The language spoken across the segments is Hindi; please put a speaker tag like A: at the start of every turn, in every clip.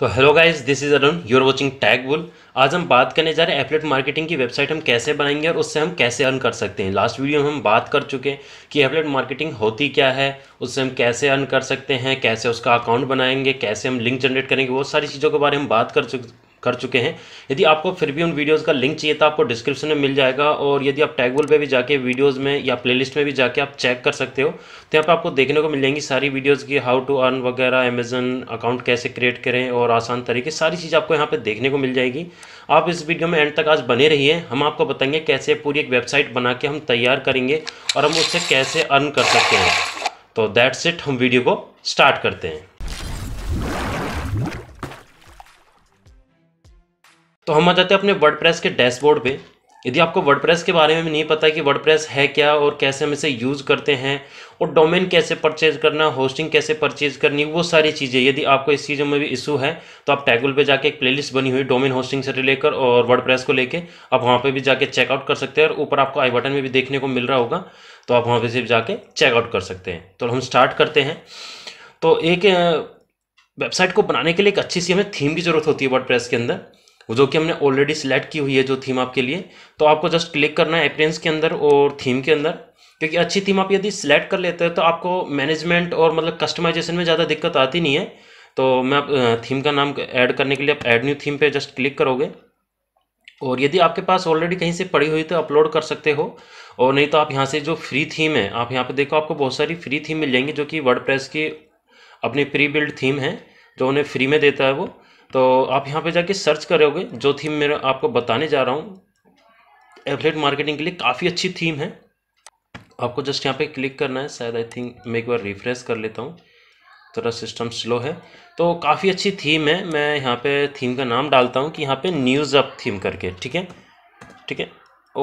A: तो hello guys this is Arun you're watching tag bull आज हम बात करने जा रहे हैं एफलेट मार्केटिंग की वेबसाइट हम कैसे बनाएंगे और उससे हम कैसे अर्न कर सकते हैं लास्ट वीडियो में हम बात कर चुके हैं कि एफलेट मार्केटिंग होती क्या है उससे हम कैसे अर्न कर सकते हैं कैसे उसका अकाउंट बनाएंगे कैसे हम लिंक जनरेट करेंगे वो सारी चीज़ों के बारे में बात कर चुके कर चुके हैं यदि आपको फिर भी उन वीडियोज़ का लिंक चाहिए तो आपको डिस्क्रिप्शन में मिल जाएगा और यदि आप टैगबुल पे भी जाके वीडियोस में या प्लेलिस्ट में भी जाके आप चेक कर सकते हो तो यहाँ पर आपको देखने को मिल जाएंगी सारी वीडियोज़ की हाउ टू अर्न वगैरह अमेजन अकाउंट कैसे क्रिएट करें और आसान तरीके सारी चीज़ आपको यहाँ पर देखने को मिल जाएगी आप इस वीडियो में एंड तक आज बने रहिए हम आपको बताएंगे कैसे पूरी एक वेबसाइट बना के हम तैयार करेंगे और हम उससे कैसे अर्न कर सकते हैं तो दैट्स इट हम वीडियो को स्टार्ट करते हैं तो हम आ जाते हैं अपने वर्ड के डैशबोर्ड पे यदि आपको वर्ड के बारे में भी नहीं पता कि वर्ड है क्या और कैसे हम इसे यूज़ करते हैं और डोमेन कैसे परचेज करना होस्टिंग कैसे परचेज करनी वो सारी चीज़ें यदि आपको इस चीज़ों में भी इशू है तो आप टैगल पे जाके एक प्लेलिस्ट बनी हुई डोमेन होस्टिंग से लेकर और वर्ड को लेके आप वहाँ पर भी जाके चेकआउट कर सकते हैं और ऊपर आपको आई बटन में भी देखने को मिल रहा होगा तो आप वहाँ पर से जाके चेकआउट कर सकते हैं तो हम स्टार्ट करते हैं तो एक वेबसाइट को बनाने के लिए एक अच्छी सी हमें थीम की ज़रूरत होती है वर्ड के अंदर जो कि हमने ऑलरेडी सिलेक्ट की हुई है जो थीम आपके लिए तो आपको जस्ट क्लिक करना है अपरेंस के अंदर और थीम के अंदर क्योंकि अच्छी थीम आप यदि सिलेक्ट कर लेते हैं तो आपको मैनेजमेंट और मतलब कस्टमाइजेशन में ज़्यादा दिक्कत आती नहीं है तो मैं आप थीम का नाम ऐड करने के लिए आप ऐड न्यू थीम पे जस्ट क्लिक करोगे और यदि आपके पास ऑलरेडी कहीं से पड़ी हुई तो अपलोड कर सकते हो और नहीं तो आप यहाँ से जो फ्री थीम है आप यहाँ पे देखो आपको बहुत सारी फ्री थीम मिल जाएंगी जो कि वर्ड की अपनी प्री बिल्ड थीम है जो उन्हें फ्री में देता है वो तो आप यहाँ पे जाके सर्च करोगे जो थीम मैं आपको बताने जा रहा हूँ एफलेट मार्केटिंग के लिए काफ़ी अच्छी थीम है आपको जस्ट यहाँ पे क्लिक करना है शायद आई थिंक मैं एक बार रिफ्रेश कर लेता हूँ थोड़ा सिस्टम स्लो है तो काफ़ी अच्छी थीम है मैं यहाँ पे थीम का नाम डालता हूँ कि यहाँ पे न्यूज़ अप थीम करके ठीक है ठीक है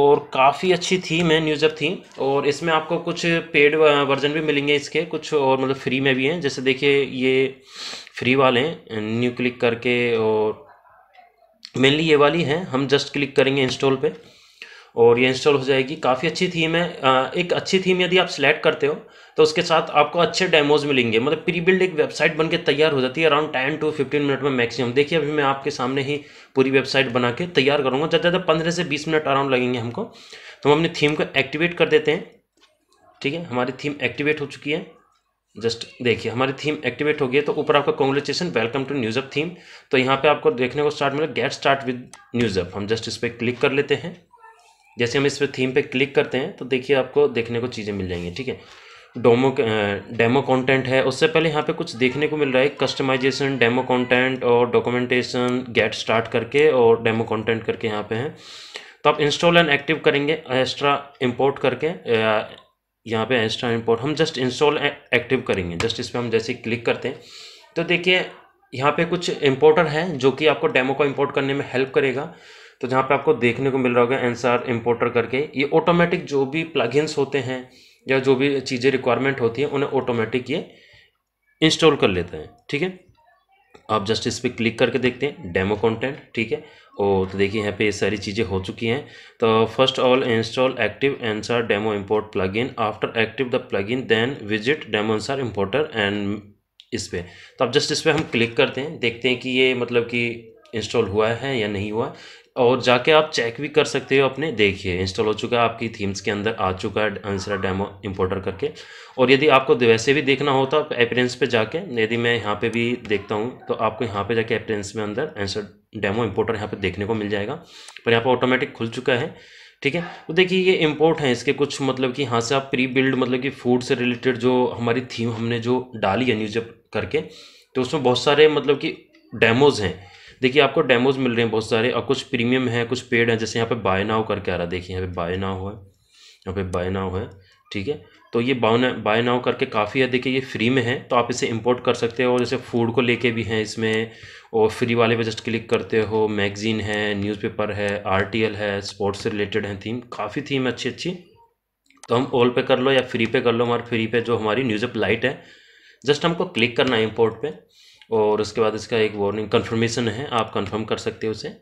A: और काफ़ी अच्छी थीम है न्यूज़ अप थीम और इसमें आपको कुछ पेड वर्जन भी मिलेंगे इसके कुछ और मतलब फ्री में भी हैं जैसे देखिए ये फ्री वाले हैं न्यू क्लिक करके और मेनली ये वाली है हम जस्ट क्लिक करेंगे इंस्टॉल पे और ये इंस्टॉल हो जाएगी काफ़ी अच्छी थीम है एक अच्छी थीम यदि आप सिलेक्ट करते हो तो उसके साथ आपको अच्छे डेमोज मिलेंगे मतलब प्री बिल्ड एक वेबसाइट बनके तैयार हो जाती है around ten to fifteen minute में मैक्सिमम देखिए अभी मैं आपके सामने ही पूरी वेबसाइट बना के तैयार करूँगा ज़्यादा ज़्यादा पंद्रह से बीस मिनट अराउंड लगेंगे हमको तो हम अपनी थीम को एक्टिवेट कर देते हैं ठीक है हमारी थीम एक्टिवेट हो चुकी है जस्ट देखिए हमारी थीम एक्टिवेट हो गई है तो ऊपर आपका congratulations welcome to NewsUp theme तो यहाँ पे आपको देखने को स्टार्ट मिलेगा get start with NewsUp हम जस्ट इस पर क्लिक कर लेते हैं जैसे हम इस पर थीम पे क्लिक करते हैं तो देखिए आपको देखने को चीज़ें मिल जाएंगी ठीक है डोमो डेमो कॉन्टेंट है उससे पहले यहाँ पर कुछ देखने को मिल रहा है कस्टमाइजेशन डेमो कॉन्टेंट और डॉक्यूमेंटेशन गेट स्टार्ट करके और डेमो कॉन्टेंट करके यहाँ पे हैं तो आप इंस्टॉल एंड एक्टिव करेंगे एक्स्ट्रा इम्पोर्ट करके यहाँ पे एक्स्ट्रा इम्पोर्ट हम जस्ट इंस्टॉल एक्टिव करेंगे जस्ट इस पर हम जैसे क्लिक करते हैं तो देखिए यहाँ पे कुछ इम्पोर्टर हैं जो कि आपको डेमो को इम्पोर्ट करने में हेल्प करेगा तो जहाँ पे आपको देखने को मिल रहा होगा एन इम्पोर्टर करके ये ऑटोमेटिक जो भी प्लगइन्स होते हैं या जो भी चीज़ें रिक्वायरमेंट होती हैं उन्हें ऑटोमेटिक ये इंस्टॉल कर लेते हैं ठीक है आप जस्ट इस पर क्लिक करके देखते हैं डेमो कॉन्टेंट ठीक है ओ तो देखिए यहाँ पे ये सारी चीज़ें हो चुकी हैं तो first all install active Ansar demo import plugin after active the plugin then visit demo Ansar importer and इस पर तो अब जस्ट इस पर हम क्लिक करते हैं देखते हैं कि ये मतलब कि इंस्टॉल हुआ है या नहीं हुआ और जाके आप चेक भी कर सकते हो अपने देखिए इंस्टॉल हो चुका है आपकी थीम्स के अंदर आ चुका है आंसर डेमो इंपोर्टर करके और यदि आपको वैसे भी देखना होता तो एपरेंस पे जाके यदि मैं यहाँ पे भी देखता हूँ तो आपको यहाँ पे जाके एपरेंस में अंदर आंसर डेमो इम्पोर्टर यहाँ पर देखने को मिल जाएगा पर यहाँ पर ऑटोमेटिक खुल चुका है ठीक है तो देखिए ये इम्पोर्ट हैं इसके कुछ मतलब कि यहाँ से आप प्री बिल्ड मतलब कि फूड से रिलेटेड जो हमारी थीम हमने जो डाली है न्यूज करके तो उसमें बहुत सारे मतलब कि डेमोज़ हैं देखिए आपको डेमोज़ मिल रहे हैं बहुत सारे और कुछ प्रीमियम हैं कुछ पेड हैं जैसे यहाँ पे बाय नाव करके आ रहा है देखिए यहाँ पे बाय नाव है यहाँ पे बाय नाव है ठीक है तो ये बाउना बाय नाव करके काफ़ी है देखिए ये फ्री में है तो आप इसे इम्पोर्ट कर सकते हो और जैसे फूड को लेके भी हैं इसमें और फ्री वाले पे जस्ट क्लिक करते हो मैगज़ीन है न्यूज़पेपर है आरटीएल है स्पोर्ट्स से रिलेटेड हैं थीम काफ़ी थीम अच्छी अच्छी तो हम ऑल पे कर लो या फ्री पे कर लो हमारे फ्री पे जो हमारी न्यूज़ अप लाइट है जस्ट हमको क्लिक करना है इम्पोर्ट पर और उसके बाद इसका एक वार्निंग कन्फर्मेशन है आप कन्फर्म कर सकते हो उसे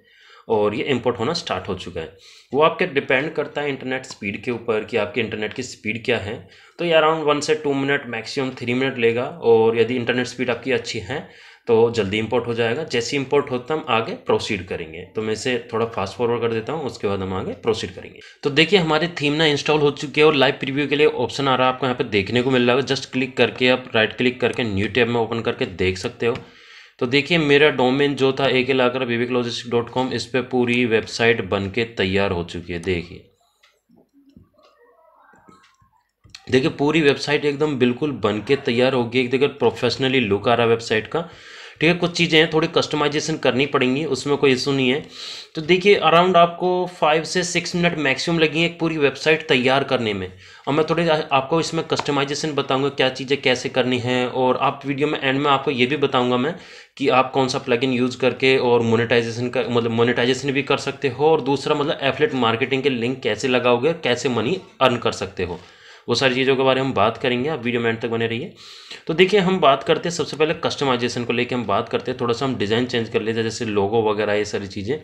A: और ये इम्पोर्ट होना स्टार्ट हो चुका है वो आपके डिपेंड करता है इंटरनेट स्पीड के ऊपर कि आपके इंटरनेट की स्पीड क्या है तो ये अराउंड वन से two minute maximum three minute लेगा और यदि इंटरनेट स्पीड आपकी अच्छी है तो जल्दी इंपोर्ट हो जाएगा जैसे इंपोर्ट होता हम आगे प्रोसीड करेंगे तो मैं इसे थोड़ा फास्ट फॉरवर्ड कर देता हूँ उसके बाद हम आगे प्रोसीड करेंगे तो देखिए हमारे थीम ना इंस्टॉल हो चुकी है और लाइव प्रीव्यू के लिए ऑप्शन आ रहा है आपको यहाँ पे देखने को मिल रहा है जस्ट क्लिक करके आप राइट क्लिक करके न्यू टैब में ओपन करके देख सकते हो तो देखिए मेरा डोमेन जो था एक लाकर विवेक लॉजिस्टिक डॉट कॉम इस पर पूरी वेबसाइट बन के तैयार हो चुकी है देखिए देखिए पूरी वेबसाइट एकदम बिल्कुल बन के तैयार होगी एक देखिए प्रोफेशनली लुक आ रहा है वेबसाइट का ठीक है कुछ चीज़ें हैं थोड़ी कस्टमाइजेशन करनी पड़ेंगी उसमें कोई इशू नहीं है तो देखिए अराउंड आपको फाइव से सिक्स मिनट मैक्सिमम लगेंगे एक पूरी वेबसाइट तैयार करने में और मैं थोड़ी आपको इसमें कस्टमाइजेशन बताऊंगा क्या चीज़ें कैसे करनी है और आप वीडियो में एंड में आपको ये भी बताऊंगा मैं कि आप कौन सा प्लगइन यूज़ करके और मोनेटाइजेशन का मतलब मोनेटाइजेशन भी कर सकते हो और दूसरा मतलब एफलेट मार्केटिंग के लिंक कैसे लगाओगे कैसे मनी अर्न कर सकते हो वो सारी चीज़ों के बारे में हम बात करेंगे आप वीडियो में एंड तक बने रहिए तो देखिए हम बात करते हैं सबसे पहले कस्टमाइजेशन को लेकर हम बात करते हैं थोड़ा सा हम डिज़ाइन चेंज कर लेते हैं जैसे लोगो वगैरह ये सारी चीज़ें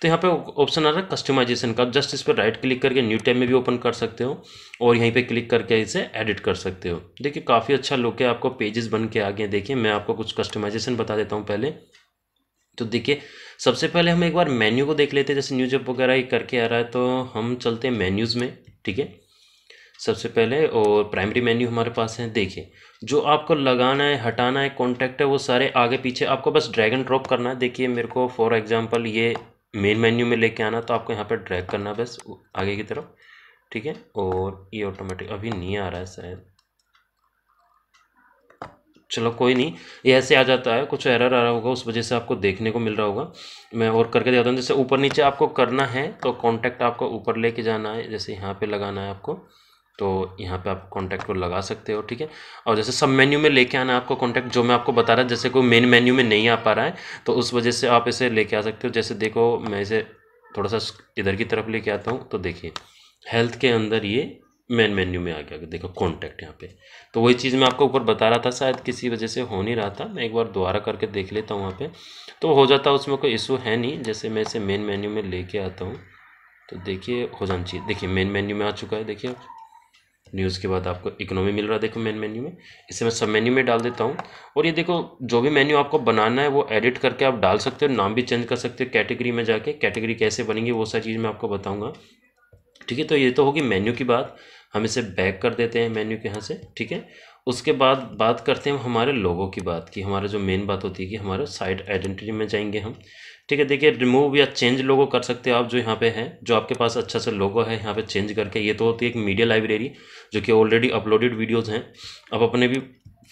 A: तो यहाँ पे ऑप्शन आ रहा है कस्टमाइजेशन का जस्ट इस पर राइट क्लिक करके न्यू टैब में भी ओपन कर सकते हो और यहीं पे क्लिक करके इसे एडिट कर सकते हो देखिए काफ़ी अच्छा लुक है आपको पेजेस बन के आ गए देखिए मैं आपको कुछ कस्टमाइजेशन बता देता हूँ पहले तो देखिए सबसे पहले हम एक बार मेन्यू को देख लेते हैं जैसे न्यूज वगैरह करके आ रहा है तो हम चलते हैं मेन्यूज़ में ठीक है सबसे पहले और प्राइमरी मेन्यू हमारे पास है देखिए जो आपको लगाना है हटाना है कॉन्टैक्ट है वो सारे आगे पीछे आपको बस ड्रैग एंड ड्रॉप करना है देखिए मेरे को फॉर एग्जांपल ये मेन मेन्यू में लेके आना तो आपको यहाँ पर ड्रैग करना है बस आगे की तरफ ठीक है और ये ऑटोमेटिक अभी नहीं आ रहा है शायद चलो कोई नहीं ये ऐसे आ जाता है कुछ एरर आ रहा होगा उस वजह से आपको देखने को मिल रहा होगा मैं और करके दिखाता हूँ जैसे ऊपर नीचे आपको करना है तो कॉन्टैक्ट आपको ऊपर लेके जाना है जैसे यहाँ पे लगाना है आपको तो यहाँ पे आप कॉन्टैक्ट को लगा सकते हो ठीक है और जैसे सब मेन्यू में लेके आना आपको कॉन्टैक्ट जो मैं आपको बता रहा जैसे कोई मेन मेन्यू में नहीं आ पा रहा है तो उस वजह से आप इसे लेके आ सकते हो जैसे देखो मैं इसे थोड़ा सा इधर की तरफ लेके आता हूँ तो देखिए हेल्थ के अंदर ये मेन मेन्यू में आ गया देखो कॉन्टैक्ट यहाँ पे तो वही चीज़ मैं आपको ऊपर बता रहा था शायद किसी वजह से हो नहीं रहा था मैं एक बार दोबारा करके देख लेता हूँ वहाँ पे तो हो जाता उसमें कोई इशू है नहीं जैसे मैं इसे मेन मेन्यू में लेके आता हूँ तो देखिए हो जाना चाहिए देखिए मेन मेन्यू में आ चुका है देखिए न्यूज़ के बाद आपको इकोनॉमी मिल रहा है देखो मेन मेन्यू में इसे मैं सब मेन्यू में डाल देता हूँ और ये देखो जो भी मेन्यू आपको बनाना है वो एडिट करके आप डाल सकते हो नाम भी चेंज कर सकते हो कैटेगरी में जाके कैटेगरी कैसे बनेंगी वो सारी चीज़ मैं आपको बताऊँगा ठीक है तो ये तो होगी मेन्यू की बात हम इसे बैक कर देते हैं मेन्यू के यहाँ से ठीक है उसके बाद बात करते हैं हमारे लोगों की बात की हमारा जो मेन बात होती है कि हमारे साइड आइडेंटिटी में जाएंगे हम ठीक है देखिए रिमूव या चेंज लोगो कर सकते हो आप जो यहाँ पे है जो आपके पास अच्छा से लोगो है यहाँ पे चेंज करके ये तो होती है एक मीडिया लाइब्रेरी जो कि ऑलरेडी अपलोडेड वीडियोज़ हैं आप अपने भी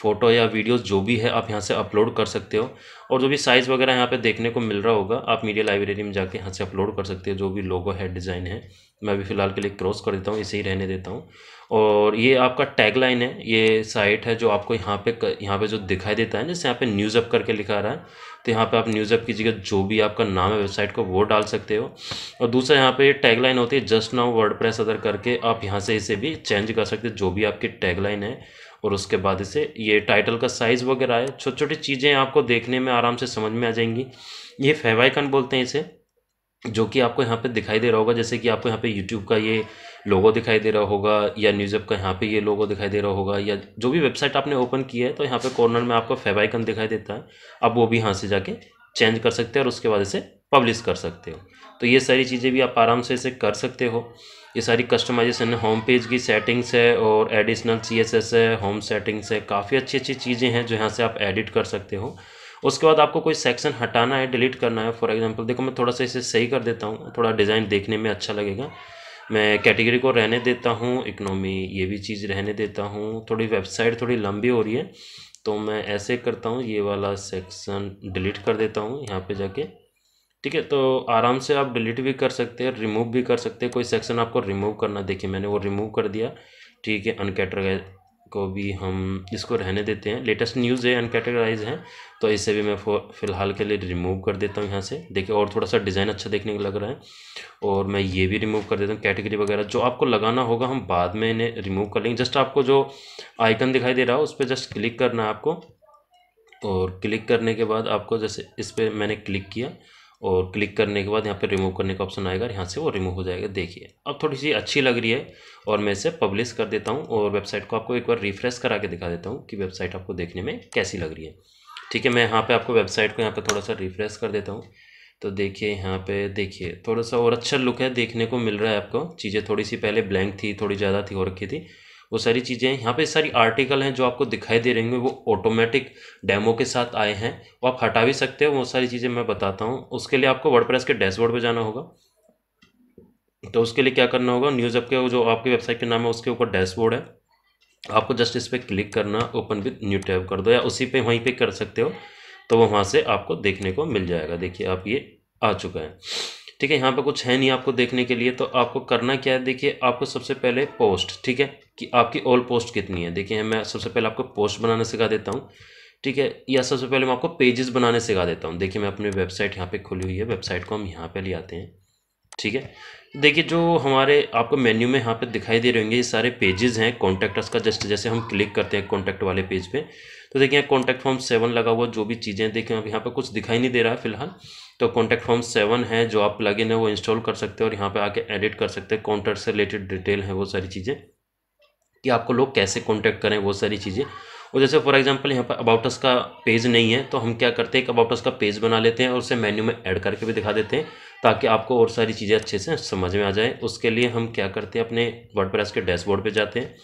A: फ़ोटो या वीडियोज जो भी है आप यहाँ से अपलोड कर सकते हो और जो भी साइज़ वगैरह यहाँ पे देखने को मिल रहा होगा आप मीडिया लाइब्रेरी में जाके यहाँ से अपलोड कर सकते हो जो भी लोगो है डिज़ाइन है मैं अभी फ़िलहाल के लिए क्रॉस कर देता हूँ इसे ही रहने देता हूँ और ये आपका टैगलाइन है ये साइट है जो आपको यहाँ पे यहाँ पे जो दिखाई देता है जैसे यहाँ पे न्यूज़ अप करके लिखा रहा है तो यहाँ पे आप न्यूज़ अप की जगह जो भी आपका नाम है वेबसाइट को वो डाल सकते हो और दूसरा यहाँ पे लाइन होती है just now WordPress other करके आप यहाँ से इसे भी चेंज कर सकते हो जो भी आपकी लाइन है और उसके बाद इसे ये टाइटल का साइज़ वगैरह है छोटी छोटी चीज़ें आपको देखने में आराम से समझ में आ जाएंगी ये फेवाइकन बोलते हैं इसे जो कि आपको यहाँ पे दिखाई दे रहा होगा जैसे कि आपको यहाँ पे यूट्यूब का ये लोगो दिखाई दे रहा होगा या न्यूज़ ऐप का यहाँ पे ये लोगो दिखाई दे रहा होगा या जो भी वेबसाइट आपने ओपन की है तो यहाँ पे कॉर्नर में आपको फेवाइकन दिखाई देता है आप वो भी यहाँ से जाके चेंज कर सकते हो और उसके बाद इसे पब्लिश कर सकते हो तो ये सारी चीज़ें भी आप आराम से इसे कर सकते हो ये सारी कस्टमाइजेशन होम पेज की सेटिंग्स है और एडिशनल एस है होम सेटिंग्स है काफ़ी अच्छी अच्छी चीज़ें हैं जो यहाँ से आप एडिट कर सकते हो उसके बाद आपको कोई सेक्शन हटाना है डिलीट करना है फॉर एग्जांपल देखो मैं थोड़ा सा इसे सही कर देता हूँ थोड़ा डिज़ाइन देखने में अच्छा लगेगा मैं कैटेगरी को रहने देता हूँ इकनॉमी ये भी चीज़ रहने देता हूँ थोड़ी वेबसाइट थोड़ी लंबी हो रही है तो मैं ऐसे करता हूँ ये वाला सेक्शन डिलीट कर देता हूँ यहाँ पे जाके ठीक है तो आराम से आप डिलीट भी कर सकते हैं रिमूव भी कर सकते हैं कोई सेक्शन आपको रिमूव करना देखिए मैंने वो रिमूव कर दिया ठीक है अनकैटर को भी हम इसको रहने देते हैं लेटेस्ट न्यूज़ है अनकेटेगराइज हैं तो इसे भी मैं फ़िलहाल के लिए रिमूव कर देता हूँ यहाँ से देखिए और थोड़ा सा डिज़ाइन अच्छा देखने को लग रहा है और मैं ये भी रिमूव कर देता हूँ कैटेगरी वगैरह जो आपको लगाना होगा हम बाद में इन्हें रिमूव कर लेंगे जस्ट आपको जो आइकन दिखाई दे रहा है उस पर जस्ट क्लिक करना है आपको और क्लिक करने के बाद आपको जैसे इस पर मैंने क्लिक किया और क्लिक करने के बाद यहाँ पे रिमूव करने का ऑप्शन आएगा यहाँ से वो रिमूव हो जाएगा देखिए अब थोड़ी सी अच्छी लग रही है और मैं इसे पब्लिश कर देता हूँ और वेबसाइट को आपको एक बार रिफ्रेश करा के दिखा देता हूँ कि वेबसाइट आपको देखने में कैसी लग रही है ठीक है मैं यहाँ पर आपको वेबसाइट को यहाँ पर थोड़ा सा रिफ्रेश कर देता हूँ तो देखिए यहाँ पे देखिए थोड़ा सा और अच्छा लुक है देखने को मिल रहा है आपको चीज़ें थोड़ी सी पहले ब्लैंक थी थोड़ी ज़्यादा थी हो रखी थी वो सारी चीज़ें हैं यहाँ पे सारी आर्टिकल हैं जो आपको दिखाई दे रही हैं वो ऑटोमेटिक डेमो के साथ आए हैं वो आप हटा भी सकते हो वो सारी चीज़ें मैं बताता हूँ उसके लिए आपको वर्डप्रेस के डैशबोर्ड पर जाना होगा तो उसके लिए क्या करना होगा न्यूज़ अप के जो आपकी वेबसाइट के नाम है उसके ऊपर डैशबोर्ड है आपको जस्ट इस पर क्लिक करना ओपन विथ न्यू टैब कर दो या उसी पर वहीं पर कर सकते हो तो वो वहाँ से आपको देखने को मिल जाएगा देखिए आप ये आ चुका है ठीक है यहाँ पे कुछ है नहीं आपको देखने के लिए तो आपको करना क्या है देखिए आपको सबसे पहले पोस्ट ठीक है कि आपकी ऑल पोस्ट कितनी है देखिए मैं सबसे पहले आपको पोस्ट बनाना सिखा देता हूँ ठीक है या सबसे पहले मैं आपको पेजेस बनाने सिखा देता हूँ देखिए मैं अपनी वेबसाइट यहाँ पे खुली हुई है वेबसाइट को हम यहाँ पे ले आते हैं ठीक है देखिए जो हमारे आपको मेन्यू में यहाँ पे दिखाई दे रहे होंगे ये सारे पेजेस हैं कॉन्टैक्ट का जस्ट जैसे हम क्लिक करते हैं कॉन्टैक्ट वाले पेज पे तो देखिए यहाँ कॉन्टैक्ट फॉर्म सेवन लगा हुआ जो भी चीज़ें देखिए आप यहाँ पर कुछ दिखाई नहीं दे रहा है फिलहाल तो कॉन्टैक्ट फॉर्म सेवन है जो आप प्लगइन है वो इंस्टॉल कर सकते हैं और यहाँ पर आके एडिट कर सकते हैं कॉन्टैक्ट से रिलेटेड डिटेल है वो सारी चीज़ें कि आपको लोग कैसे कॉन्टैक्ट करें वो सारी चीज़ें और जैसे फॉर एग्जांपल यहाँ पर अबाउटस का पेज नहीं है तो हम क्या करते हैं एक अबाउटस का पेज बना लेते हैं और उसे मेन्यू में ऐड करके भी दिखा देते हैं ताकि आपको और सारी चीज़ें अच्छे से समझ में आ जाए उसके लिए हम क्या करते हैं अपने वर्ड के डैशबोर्ड पर जाते हैं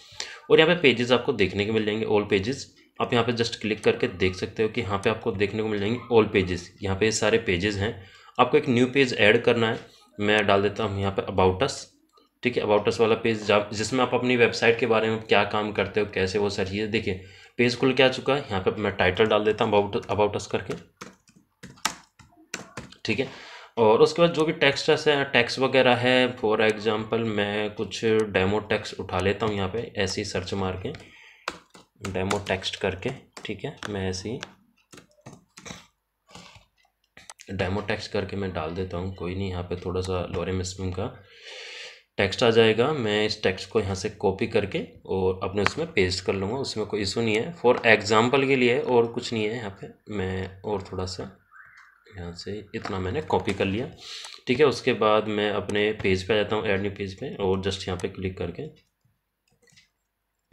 A: और यहाँ पर पेजेस आपको देखने के मिल जाएंगे ऑल पेजेस आप यहाँ पे जस्ट क्लिक करके देख सकते हो कि यहाँ पे आपको देखने को मिल जाएंगे ऑल पेजेस यहाँ पे ये सारे पेजेस हैं आपको एक न्यू पेज ऐड करना है मैं डाल देता हूँ यहाँ पर अबाउटस ठीक है अबाउट अस वाला पेज जिसमें आप अपनी वेबसाइट के बारे में क्या काम करते हो कैसे वो सर ये देखिए पेज खुल के आ चुका है यहाँ पे मैं टाइटल डाल देता हूँ अबाउट अबाउट अस करके ठीक है और उसके बाद जो भी टेक्स्ट है टेक्स्ट वगैरह है फॉर एग्जांपल मैं कुछ डेमो टेक्स्ट उठा लेता हूँ यहाँ पे ऐसे ही सर्च मार के डेमो टेक्स्ट करके ठीक है मैं ऐसे ही डेमो टेक्स्ट करके मैं डाल देता हूँ कोई नहीं यहाँ पे थोड़ा सा लोरे मिसम का टेक्स्ट आ जाएगा मैं इस टेक्स्ट को यहाँ से कॉपी करके और अपने उसमें पेस्ट कर लूँगा उसमें कोई इशू नहीं है फॉर एग्ज़ाम्पल के लिए और कुछ नहीं है यहाँ पे मैं और थोड़ा सा यहाँ से इतना मैंने कॉपी कर लिया ठीक है उसके बाद मैं अपने पेज पे आ जाता हूँ एड न्यू पेज पे और जस्ट यहाँ पे क्लिक करके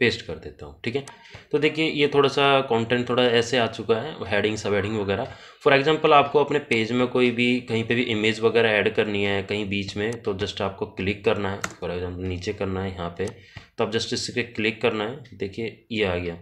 A: पेस्ट कर देता हूँ ठीक है तो देखिए ये थोड़ा सा कंटेंट थोड़ा ऐसे आ चुका है हेडिंग सब हेडिंग वगैरह फॉर एग्जांपल आपको अपने पेज में कोई भी कहीं पे भी इमेज वगैरह ऐड करनी है कहीं बीच में तो जस्ट आपको क्लिक करना है फॉर एग्जांपल नीचे करना है यहाँ पे तो आप जस्ट इस पर क्लिक करना है देखिए ये आ गया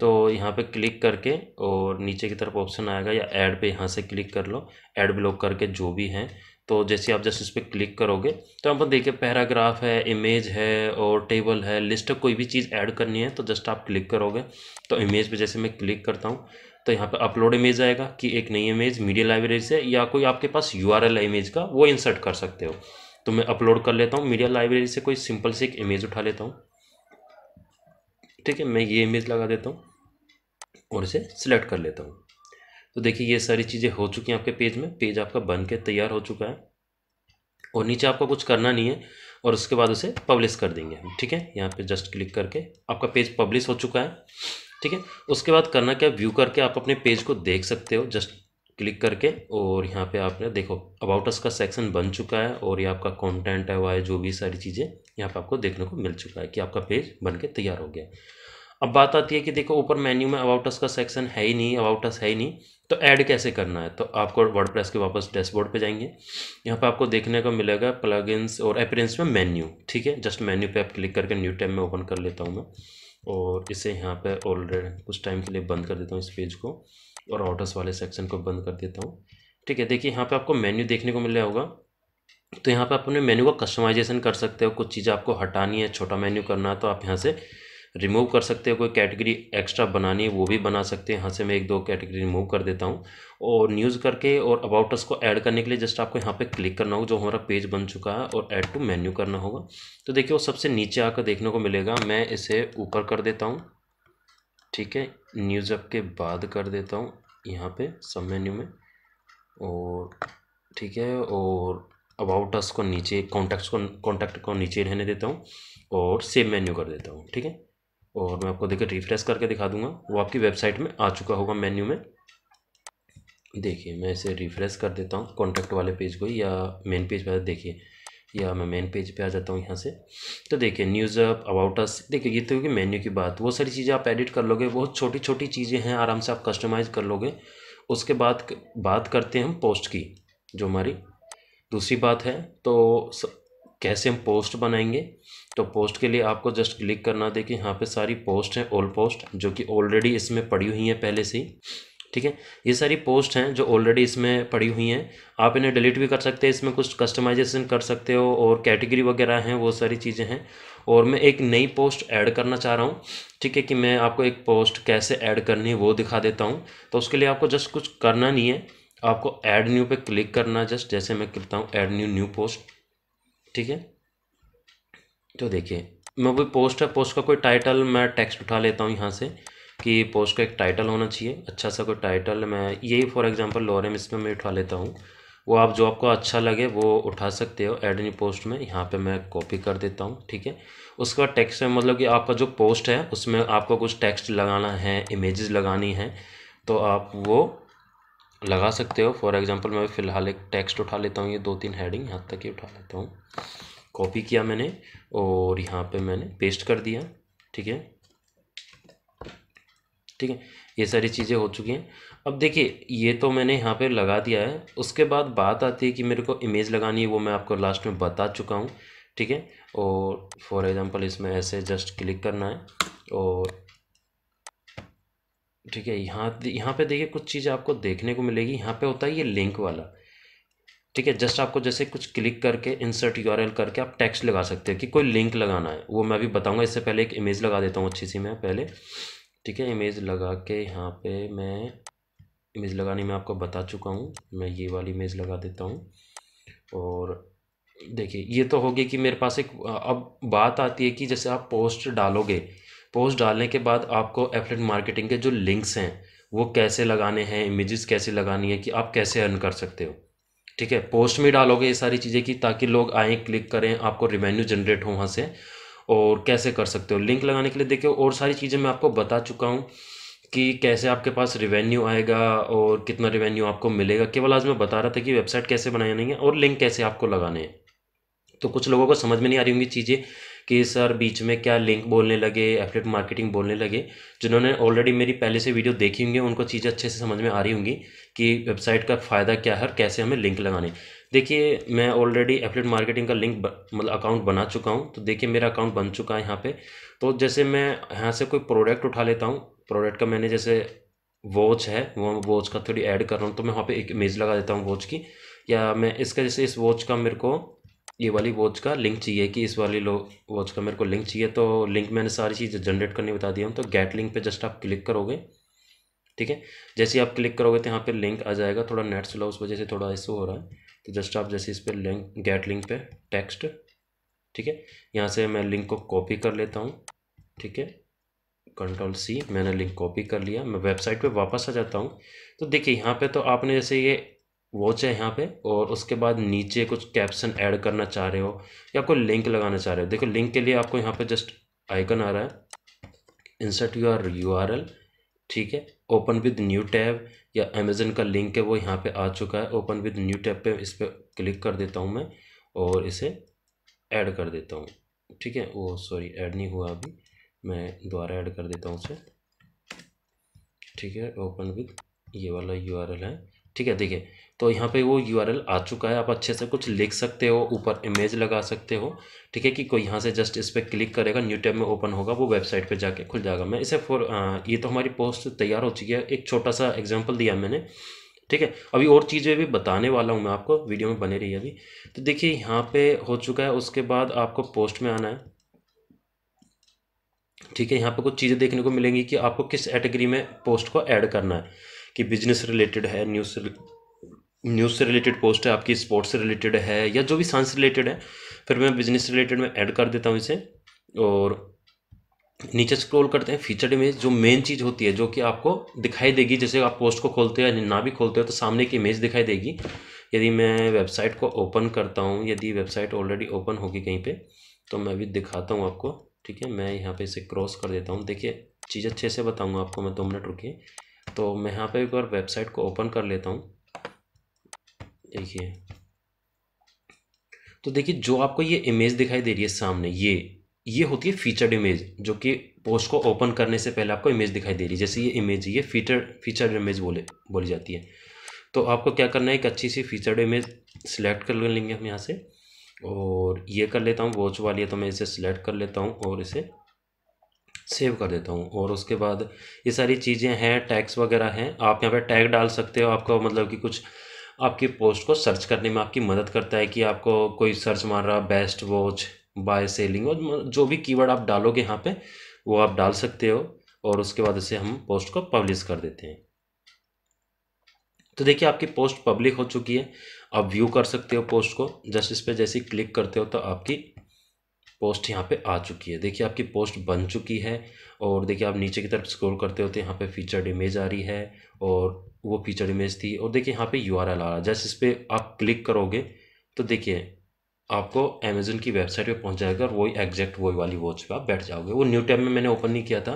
A: तो यहाँ पर क्लिक करके और नीचे की तरफ ऑप्शन आएगा या एड पर यहाँ से क्लिक कर लो ऐड ब्लॉक करके जो भी हैं तो जैसे आप जस्ट इस पर क्लिक करोगे तो यहाँ पर देखिए पैराग्राफ है इमेज है और टेबल है लिस्ट कोई भी चीज़ ऐड करनी है तो जस्ट आप क्लिक करोगे तो इमेज पे जैसे मैं क्लिक करता हूँ तो यहाँ पे अपलोड इमेज आएगा कि एक नई इमेज मीडिया लाइब्रेरी से या कोई आपके पास यू है इमेज का वो इंसर्ट कर सकते हो तो मैं अपलोड कर लेता हूँ मीडिया लाइब्रेरी से कोई सिंपल सी एक इमेज उठा लेता हूँ ठीक है मैं ये इमेज लगा देता हूँ और इसे सिलेक्ट कर लेता हूँ तो देखिए ये सारी चीज़ें हो चुकी हैं आपके पेज में पेज आपका बन के तैयार हो चुका है और नीचे आपको कुछ करना नहीं है और उसके बाद उसे पब्लिश कर देंगे हम ठीक है यहाँ पे जस्ट क्लिक करके आपका पेज पब्लिश हो चुका है ठीक है उसके बाद करना क्या व्यू करके आप अपने पेज को देख सकते हो जस्ट क्लिक करके और यहाँ पे आपने देखो अबाउट अस का सेक्शन बन चुका है और ये आपका कंटेंट है वाई जो भी सारी चीज़ें यहाँ पे आपको देखने को मिल चुका है कि आपका पेज बन के तैयार हो गया अब बात आती है कि देखो ऊपर मेन्यू में अबाउट अस का सेक्शन है ही नहीं अबाउट अस है ही नहीं तो ऐड कैसे करना है तो आपको वर्डप्रेस के वापस डैशबोर्ड पे जाएंगे यहाँ पे आपको देखने को मिलेगा प्लगइन्स और अपरेंस में मेन्यू ठीक है जस्ट मेन्यू पे आप क्लिक करके न्यू टैब में ओपन कर लेता हूँ मैं और इसे यहाँ पे ऑलरेडी कुछ टाइम के लिए बंद कर देता हूँ इस पेज को और ऑर्डर्स वाले सेक्शन को बंद कर देता हूँ ठीक है देखिए यहाँ पर आपको मेन्यू देखने को मिल रहा होगा तो यहाँ पर आप अपने मेन्यू का कस्टमाइजेशन कर सकते हो कुछ चीज़ें आपको हटानी है छोटा मेन्यू करना है तो आप यहाँ से रिमूव कर सकते हो कोई कैटेगरी एक्स्ट्रा बनानी है वो भी बना सकते हैं यहाँ से मैं एक दो कैटेगरी रिमूव कर देता हूँ और न्यूज़ करके और अबाउट अस को ऐड करने के लिए जस्ट आपको यहाँ पे क्लिक करना होगा जो हमारा पेज बन चुका है और ऐड टू मेन्यू करना होगा तो देखिए वो सबसे नीचे आकर देखने को मिलेगा मैं इसे ऊपर कर देता हूँ ठीक है न्यूज़ अप के बाद कर देता हूँ यहाँ पर सब मेन्यू में और ठीक है और अबाउट अस को नीचे कॉन्टैक्ट को कॉन्टैक्ट को नीचे रहने देता हूँ और सेम मेन्यू कर देता हूँ ठीक है और मैं आपको देखिए रिफ्रेश करके दिखा दूंगा वो आपकी वेबसाइट में आ चुका होगा मेन्यू में देखिए मैं इसे रिफ्रेश कर देता हूँ कॉन्टैक्ट वाले पेज को या मेन पेज पर देखिए या मैं मेन पेज पे आ जाता हूँ यहाँ से तो देखिए न्यूज़ अप अबाउट अस देखिए ये तो क्योंकि मेन्यू की बात वो सारी चीज़ें आप एडिट कर लोगे बहुत छोटी छोटी चीज़ें हैं आराम से आप कस्टमाइज़ कर लोगे उसके बाद बात करते हैं हम पोस्ट की जो हमारी दूसरी बात है तो कैसे हम पोस्ट बनाएंगे तो पोस्ट के लिए आपको जस्ट क्लिक करना देखिए यहाँ पे सारी पोस्ट हैं ओल्ड पोस्ट जो कि ऑलरेडी इसमें पड़ी हुई हैं पहले से ही ठीक है ये सारी पोस्ट हैं जो ऑलरेडी इसमें पड़ी हुई हैं आप इन्हें डिलीट भी कर सकते हैं इसमें कुछ कस्टमाइजेशन कर सकते हो और कैटेगरी वगैरह हैं वो सारी चीज़ें हैं और मैं एक नई पोस्ट ऐड करना चाह रहा हूँ ठीक है कि मैं आपको एक पोस्ट कैसे ऐड करनी है वो दिखा देता हूँ तो उसके लिए आपको जस्ट कुछ करना नहीं है आपको ऐड न्यू पे क्लिक करना जस्ट जैसे मैं करता हूँ ऐड न्यू न्यू पोस्ट ठीक है तो देखिए मैं वो पोस्ट है पोस्ट का कोई टाइटल मैं टेक्स्ट उठा लेता हूँ यहाँ से कि पोस्ट का एक टाइटल होना चाहिए अच्छा सा कोई टाइटल मैं यही फॉर एग्जांपल लॉरेम इसमें मैं उठा लेता हूँ वो आप जो आपको अच्छा लगे वो उठा सकते हो एड न्यू पोस्ट में यहाँ पे मैं कॉपी कर देता हूँ ठीक है उसका टेक्स्ट में मतलब कि आपका जो पोस्ट है उसमें आपको कुछ टेक्स्ट लगाना है इमेजेस लगानी है तो आप वो लगा सकते हो फॉर एग्ज़ाम्पल मैं फ़िलहाल एक टेक्स्ट उठा लेता हूँ ये दो तीन हेडिंग यहाँ तक ही उठा लेता हूँ कॉपी किया मैंने और यहाँ पे मैंने पेस्ट कर दिया ठीक है ठीक है ये सारी चीज़ें हो चुकी हैं अब देखिए ये तो मैंने यहाँ पे लगा दिया है उसके बाद बात आती है कि मेरे को इमेज लगानी है वो मैं आपको लास्ट में बता चुका हूँ ठीक है और फॉर एग्ज़ाम्पल इसमें ऐसे जस्ट क्लिक करना है और ठीक है यहाँ यहाँ पे देखिए कुछ चीज़ें आपको देखने को मिलेगी यहाँ पे होता है ये लिंक वाला ठीक है जस्ट आपको जैसे कुछ क्लिक करके इंसर्ट यू करके आप टेक्स्ट लगा सकते हैं कि कोई लिंक लगाना है वो मैं अभी बताऊंगा इससे पहले एक इमेज लगा देता हूँ अच्छी सी मैं पहले ठीक है इमेज लगा के यहाँ पे मैं इमेज लगाने में आपको बता चुका हूँ मैं ये वाली इमेज लगा देता हूँ और देखिए ये तो होगी कि मेरे पास एक अब बात आती है कि जैसे आप पोस्ट डालोगे पोस्ट डालने के बाद आपको एफलेट मार्केटिंग के जो लिंक्स हैं वो कैसे लगाने हैं इमेजेस कैसे लगानी है कि आप कैसे अर्न कर सकते हो ठीक है पोस्ट में डालोगे ये सारी चीज़ें की ताकि लोग आए क्लिक करें आपको रिवेन्यू जनरेट हो वहाँ से और कैसे कर सकते हो लिंक लगाने के लिए देखिए और सारी चीज़ें मैं आपको बता चुका हूँ कि कैसे आपके पास रिवेन्यू आएगा और कितना रिवेन्यू आपको मिलेगा केवल आज मैं बता रहा था कि वेबसाइट कैसे नहीं है और लिंक कैसे आपको लगाने हैं तो कुछ लोगों को समझ में नहीं आ रही होंगी चीज़ें कि सर बीच में क्या लिंक बोलने लगे एफलेट मार्केटिंग बोलने लगे जिन्होंने ऑलरेडी मेरी पहले से वीडियो देखी होंगी उनको चीज़ें अच्छे से समझ में आ रही होंगी कि वेबसाइट का फ़ायदा क्या है और कैसे हमें लिंक लगाने देखिए मैं ऑलरेडी एफलेट मार्केटिंग का लिंक मतलब अकाउंट बना चुका हूँ तो देखिए मेरा अकाउंट बन चुका है यहाँ पर तो जैसे मैं यहाँ से कोई प्रोडक्ट उठा लेता हूँ प्रोडक्ट का मैंने जैसे वॉच है वो वॉच का थोड़ी ऐड कर रहा हूँ तो मैं वहाँ पे एक इमेज लगा देता हूँ वॉच की या मैं इसका जैसे इस वॉच का मेरे को ये वाली वॉच का लिंक चाहिए कि इस वाली लो वॉच का मेरे को लिंक चाहिए तो लिंक मैंने सारी चीज़ें जनरेट करनी बता दिया हूँ तो गेट लिंक पे जस्ट आप क्लिक करोगे ठीक है जैसे आप क्लिक करोगे तो यहाँ पे लिंक आ जाएगा थोड़ा नेट स्लो उस वजह से थोड़ा इशू हो रहा है तो जस्ट आप जैसे इस पर लिंक गेट लिंक पर टेक्स्ट ठीक है यहाँ से मैं लिंक को कॉपी कर लेता हूँ ठीक है कंट्रोल सी मैंने लिंक कॉपी कर लिया मैं वेबसाइट पे वापस आ जाता हूँ तो देखिए यहाँ पे तो आपने जैसे ये वॉच है यहाँ पे और उसके बाद नीचे कुछ कैप्शन ऐड करना चाह रहे हो या कोई लिंक लगाना चाह रहे हो देखो लिंक के लिए आपको यहाँ पे जस्ट आइकन आ रहा है इंसर्ट आर यूआरएल ठीक है ओपन विद न्यू टैब या अमेजन का लिंक है वो यहाँ पे आ चुका है ओपन विद न्यू टैब पे इस पर क्लिक कर देता हूँ मैं और इसे ऐड कर देता हूँ ठीक है वो सॉरी ऐड नहीं हुआ अभी मैं दोबारा ऐड कर देता हूँ उसे ठीक है ओपन विद ये वाला एल है ठीक है देखिए तो यहाँ पे वो यू आ चुका है आप अच्छे से कुछ लिख सकते हो ऊपर इमेज लगा सकते हो ठीक है कि कोई यहाँ से जस्ट इस पर क्लिक करेगा न्यू टैब में ओपन होगा वो वेबसाइट पे जाके खुल जाएगा मैं इसे फॉर ये तो हमारी पोस्ट तैयार हो चुकी है एक छोटा सा एग्जाम्पल दिया मैंने ठीक है अभी और चीज़ें भी बताने वाला हूँ मैं आपको वीडियो में बने रही है अभी तो देखिए यहाँ पर हो चुका है उसके बाद आपको पोस्ट में आना है ठीक है यहाँ पर कुछ चीज़ें देखने को मिलेंगी कि आपको किस कैटेगरी में पोस्ट को ऐड करना है कि बिजनेस रिलेटेड है न्यूज़ न्यूज़ से रिलेटेड पोस्ट है आपकी स्पोर्ट्स से रिलेटेड है या जो भी साइंस रिलेटेड है फिर मैं बिजनेस रिलेटेड में ऐड कर देता हूँ इसे और नीचे स्क्रॉल करते हैं फीचर्ड इमेज जो मेन चीज़ होती है जो कि आपको दिखाई देगी जैसे आप पोस्ट को खोलते हो या ना भी खोलते हो तो सामने की इमेज दिखाई देगी यदि मैं वेबसाइट को ओपन करता हूँ यदि वेबसाइट ऑलरेडी ओपन होगी कहीं पर तो मैं अभी दिखाता हूँ आपको ठीक है मैं यहाँ पर इसे क्रॉस कर देता हूँ देखिए चीज़ अच्छे से बताऊँगा आपको मैं दो मिनट रुकी तो मैं यहाँ पर एक बार वेबसाइट को ओपन कर लेता हूँ देखिए तो देखिए जो आपको ये इमेज दिखाई दे रही है सामने ये ये होती है फीचर्ड इमेज जो कि पोस्ट को ओपन करने से पहले आपको इमेज दिखाई दे रही है जैसे ये इमेज ये फीचर फीचर्ड इमेज बोले बोली जाती है तो आपको क्या करना है एक अच्छी सी फीचर्ड इमेज सिलेक्ट कर लेंगे हम यहाँ से और ये कर लेता हूँ वॉच वाली है तो मैं इसे सिलेक्ट कर लेता हूँ और इसे सेव कर देता हूँ और उसके बाद ये सारी चीज़ें हैं टैक्स वगैरह हैं आप यहाँ पर टैग डाल सकते हो आपको मतलब कि कुछ आपकी पोस्ट को सर्च करने में आपकी मदद करता है कि आपको कोई सर्च मार रहा बेस्ट वॉच बाय सेलिंग और जो भी कीवर्ड आप डालोगे यहाँ पे वो आप डाल सकते हो और उसके बाद उसे हम पोस्ट को पब्लिश कर देते हैं तो देखिए आपकी पोस्ट पब्लिक हो चुकी है आप व्यू कर सकते हो पोस्ट को जस्ट इस पर जैसे क्लिक करते हो तो आपकी पोस्ट यहाँ पे आ चुकी है देखिए आपकी पोस्ट बन चुकी है और देखिए आप नीचे की तरफ स्क्रॉल करते होते तो यहाँ पे फीचर्ड इमेज आ रही है और वो फीचर्ड इमेज थी और देखिए यहाँ पे यू आ रहा है जैसे इस पर आप क्लिक करोगे तो देखिए आपको अमेजन की वेबसाइट पे पहुँच जाएगा और वही एग्जैक्ट वही वाली वॉच पर आप बैठ जाओगे वो न्यू टैब में मैंने ओपन नहीं किया था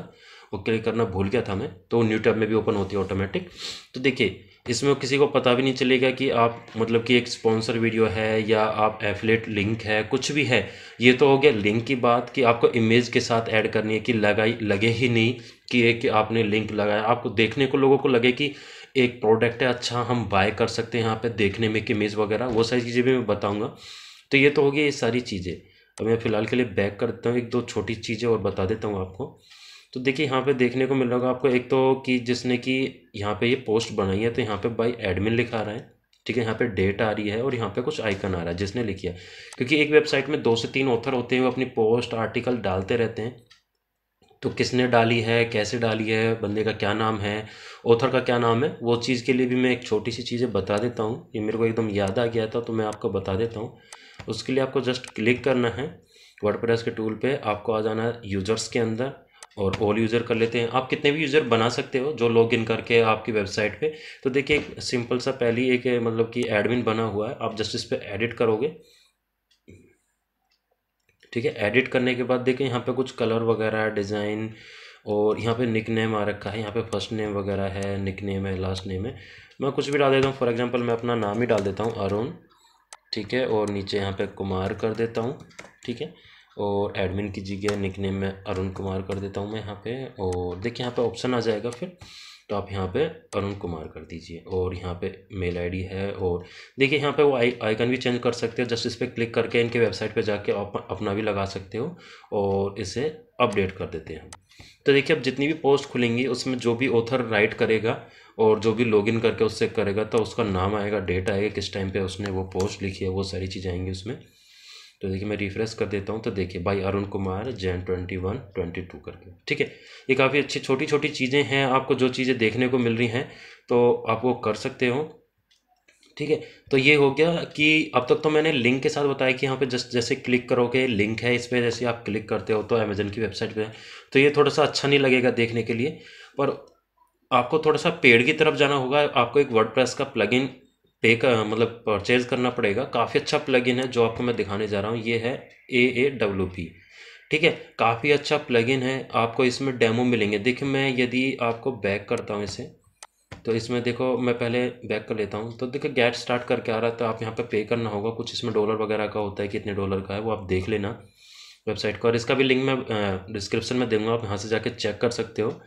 A: वो क्लिक करना भूल गया था मैं तो न्यू टैब में भी ओपन होती है ऑटोमेटिक तो देखिए इसमें किसी को पता भी नहीं चलेगा कि आप मतलब कि एक स्पॉन्सर वीडियो है या आप एफलेट लिंक है कुछ भी है ये तो हो गया लिंक की बात कि आपको इमेज के साथ ऐड करनी है कि लगाई लगे ही नहीं कि एक कि आपने लिंक लगाया आपको देखने को लोगों को लगे कि एक प्रोडक्ट है अच्छा हम बाय कर सकते हैं यहाँ पर देखने में कि इमेज वगैरह वो सारी चीज़ें भी मैं बताऊँगा तो ये तो हो गया ये सारी चीज़ें अब मैं फ़िलहाल के लिए बैक करता हूँ एक दो छोटी चीज़ें और बता देता हूँ आपको तो देखिए यहाँ पे देखने को मिल रहा होगा आपको एक तो कि जिसने कि यहाँ पे ये पोस्ट बनाई है तो यहाँ पे बाई एडमिन लिखा रहा है ठीक है यहाँ पे डेट आ रही है और यहाँ पे कुछ आइकन आ रहा है जिसने लिखी है क्योंकि एक वेबसाइट में दो से तीन ऑथर होते हैं वो अपनी पोस्ट आर्टिकल डालते रहते हैं तो किसने डाली है कैसे डाली है बंदे का क्या नाम है ऑथर का क्या नाम है वो चीज़ के लिए भी मैं एक छोटी सी चीज़ें बता देता हूँ ये मेरे को एकदम याद आ गया था तो मैं आपको बता देता हूँ उसके लिए आपको जस्ट क्लिक करना है वर्डप्रेस के टूल पे आपको आ जाना है यूजर्स के अंदर और ऑल यूज़र कर लेते हैं आप कितने भी यूज़र बना सकते हो जो लॉग इन करके आपकी वेबसाइट पे तो देखिए एक सिंपल सा पहली एक मतलब कि एडमिन बना हुआ है आप जस्ट इस पर एडिट करोगे ठीक है एडिट करने के बाद देखिए यहाँ पे कुछ कलर वगैरह डिज़ाइन और यहाँ पे निक नेम आ रखा है यहाँ पे फर्स्ट नेम वगैरह है निक नेम है लास्ट नेम है मैं कुछ भी डाल देता हूँ फॉर एग्ज़ाम्पल मैं अपना नाम ही डाल देता हूँ अरुण ठीक है और नीचे यहाँ पर कुमार कर देता हूँ ठीक है और एडमिन की जगह निकनेम में अरुण कुमार कर देता हूँ मैं यहाँ पे और देखिए यहाँ पे ऑप्शन आ जाएगा फिर तो आप यहाँ पे अरुण कुमार कर दीजिए और यहाँ पे मेल आईडी है और देखिए यहाँ पे वो आई आइकन भी चेंज कर सकते हो जस्ट इस पर क्लिक करके इनके वेबसाइट पे जाके आप अपना भी लगा सकते हो और इसे अपडेट कर देते हैं तो देखिए अब जितनी भी पोस्ट खुलेंगी उसमें जो भी ऑथर राइट करेगा और जो भी लॉगिन करके उससे करेगा तो उसका नाम आएगा डेट आएगा किस टाइम पे उसने वो पोस्ट लिखी है वो सारी चीज़ें आएंगी उसमें तो देखिए मैं रिफ्रेश कर देता हूँ तो देखिए भाई Arun Kumar Jain twenty one twenty two करके ठीक है ये काफ़ी अच्छी छोटी छोटी चीज़ें हैं आपको जो चीज़ें देखने को मिल रही हैं तो आप वो कर सकते हो ठीक है तो ये हो गया कि अब तक तो मैंने लिंक के साथ बताया कि यहाँ पे जस्ट जैसे क्लिक करोगे लिंक है इस पर जैसे आप क्लिक करते हो तो अमेजन की वेबसाइट पे तो ये थोड़ा सा अच्छा नहीं लगेगा देखने के लिए पर आपको थोड़ा सा पेड़ की तरफ जाना होगा आपको एक वर्ड का प्लगइन पे कर मतलब परचेज़ करना पड़ेगा काफ़ी अच्छा प्लगइन है जो आपको मैं दिखाने जा रहा हूँ ये है ए ए डब्ल्यू पी ठीक है काफ़ी अच्छा प्लगइन है आपको इसमें डेमो मिलेंगे देखिए मैं यदि आपको बैक करता हूँ इसे तो इसमें देखो मैं पहले बैक कर लेता हूँ तो देखिए गैट स्टार्ट करके आ रहा है तो आप यहाँ पर पे करना होगा कुछ इसमें डॉलर वगैरह का होता है कितने डॉलर का है वो आप देख लेना वेबसाइट का और इसका भी लिंक मैं डिस्क्रिप्शन में दूंगा आप यहाँ से जाके चेक कर सकते हो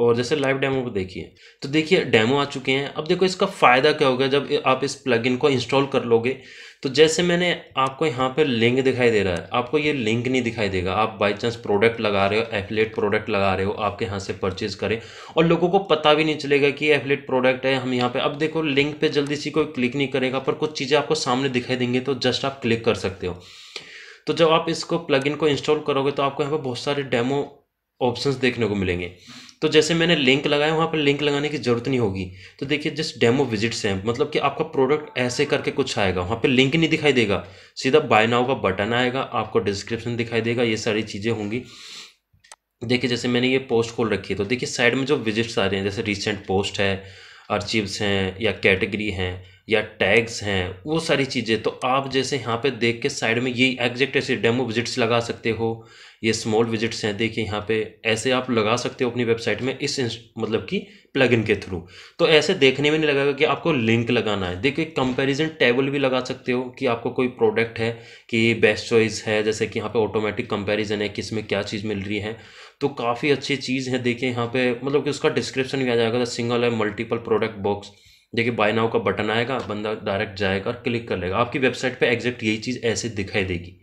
A: और जैसे लाइव डेमो को देखिए तो देखिए डेमो आ चुके हैं अब देखो इसका फ़ायदा क्या होगा जब आप इस प्लगइन को इंस्टॉल कर लोगे तो जैसे मैंने आपको यहाँ पर लिंक दिखाई दे रहा है आपको ये लिंक नहीं दिखाई देगा आप बाई चांस प्रोडक्ट लगा रहे हो एफिलेट प्रोडक्ट लगा रहे हो आपके यहाँ से परचेज करें और लोगों को पता भी नहीं चलेगा कि एफिलेट प्रोडक्ट है हम यहाँ पे अब देखो लिंक पे जल्दी सी कोई क्लिक नहीं करेगा पर कुछ चीज़ें आपको सामने दिखाई देंगे तो जस्ट आप क्लिक कर सकते हो तो जब आप इसको प्लग को इंस्टॉल करोगे तो आपको यहाँ पर बहुत सारे डेमो ऑप्शन देखने को मिलेंगे तो जैसे मैंने लिंक लगाया वहाँ पर लिंक लगाने की ज़रूरत नहीं होगी तो देखिए जस्ट डेमो विजिट्स हैं मतलब कि आपका प्रोडक्ट ऐसे करके कुछ आएगा वहाँ पर लिंक नहीं दिखाई देगा सीधा बाय नाउ का बटन आएगा आपको डिस्क्रिप्शन दिखाई देगा ये सारी चीज़ें होंगी देखिए जैसे मैंने ये पोस्ट खोल रखी है तो देखिए साइड में जो विजिट्स आ रहे हैं जैसे रिसेंट पोस्ट है आर्चिव्स हैं या कैटेगरी हैं या टैग्स हैं वो सारी चीज़ें तो आप जैसे यहाँ पे देख के साइड में ये एग्जैक्ट ऐसे डेमो विजिट्स लगा सकते हो ये स्मॉल विजिट्स हैं देखिए यहाँ पे ऐसे आप लगा सकते हो अपनी वेबसाइट में इस मतलब कि प्लगइन के थ्रू तो ऐसे देखने में नहीं लगेगा कि आपको लिंक लगाना है देखिए कंपैरिजन टेबल भी लगा सकते हो कि आपको कोई प्रोडक्ट है कि बेस्ट चॉइस है जैसे कि यहाँ पे ऑटोमेटिक कंपैरिजन है किस में क्या चीज़ मिल रही है तो काफ़ी अच्छी चीज़ है देखिए यहाँ पे मतलब कि उसका डिस्क्रिप्शन भी आ जाएगा सिंगल है मल्टीपल प्रोडक्ट बॉक्स देखिए बाय नाउ का बटन आएगा बंदा डायरेक्ट जाएगा और क्लिक कर लेगा आपकी वेबसाइट पे एग्जैक्ट यही चीज़ ऐसे दिखाई देगी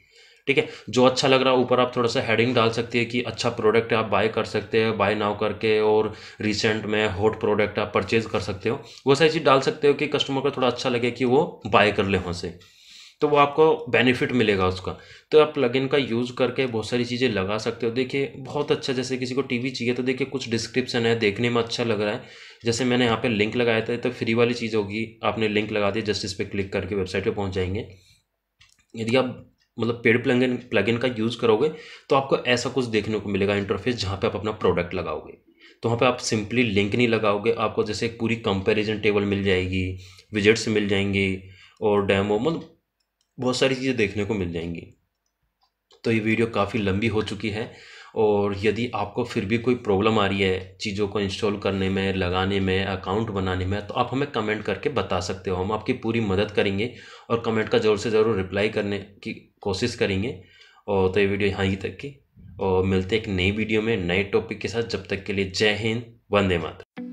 A: ठीक है जो अच्छा लग रहा है ऊपर आप थोड़ा सा हेडिंग डाल सकती है कि अच्छा प्रोडक्ट आप बाय कर सकते हैं बाय नाउ करके और रिसेंट में हॉट प्रोडक्ट आप परचेज कर सकते हो वो सारी चीज़ डाल सकते हो कि कस्टमर को थोड़ा अच्छा लगे कि वो बाय कर ले वहाँ से तो वो आपको बेनिफिट मिलेगा उसका तो आप प्लगइन का यूज़ करके बहुत सारी चीज़ें लगा सकते हो देखिए बहुत अच्छा जैसे किसी को टीवी चाहिए तो देखिए कुछ डिस्क्रिप्शन है देखने में अच्छा लग रहा है जैसे मैंने यहाँ पे लिंक लगाया था तो फ्री वाली चीज़ होगी आपने लिंक लगा दी जस्ट इस पर क्लिक करके वेबसाइट पर पहुँच जाएंगे यदि आप मतलब paid plugin plugin का यूज़ करोगे तो आपको ऐसा कुछ देखने को मिलेगा इंटरफेस जहाँ पे आप अपना प्रोडक्ट लगाओगे तो वहाँ पे आप सिंपली लिंक नहीं लगाओगे आपको जैसे पूरी कंपैरिजन टेबल मिल जाएगी विजिट्स मिल जाएंगे और डैमो मतलब बहुत सारी चीज़ें देखने को मिल जाएंगी तो ये वीडियो काफ़ी लंबी हो चुकी है और यदि आपको फिर भी कोई प्रॉब्लम आ रही है चीज़ों को इंस्टॉल करने में लगाने में अकाउंट बनाने में तो आप हमें कमेंट करके बता सकते हो हम आपकी पूरी मदद करेंगे और कमेंट का ज़रूर से ज़रूर रिप्लाई करने की कोशिश करेंगे और तो ये वीडियो यहाँ ही तक की और मिलते एक नई वीडियो में नए टॉपिक के साथ जब तक के लिए जय हिंद वंदे मातरम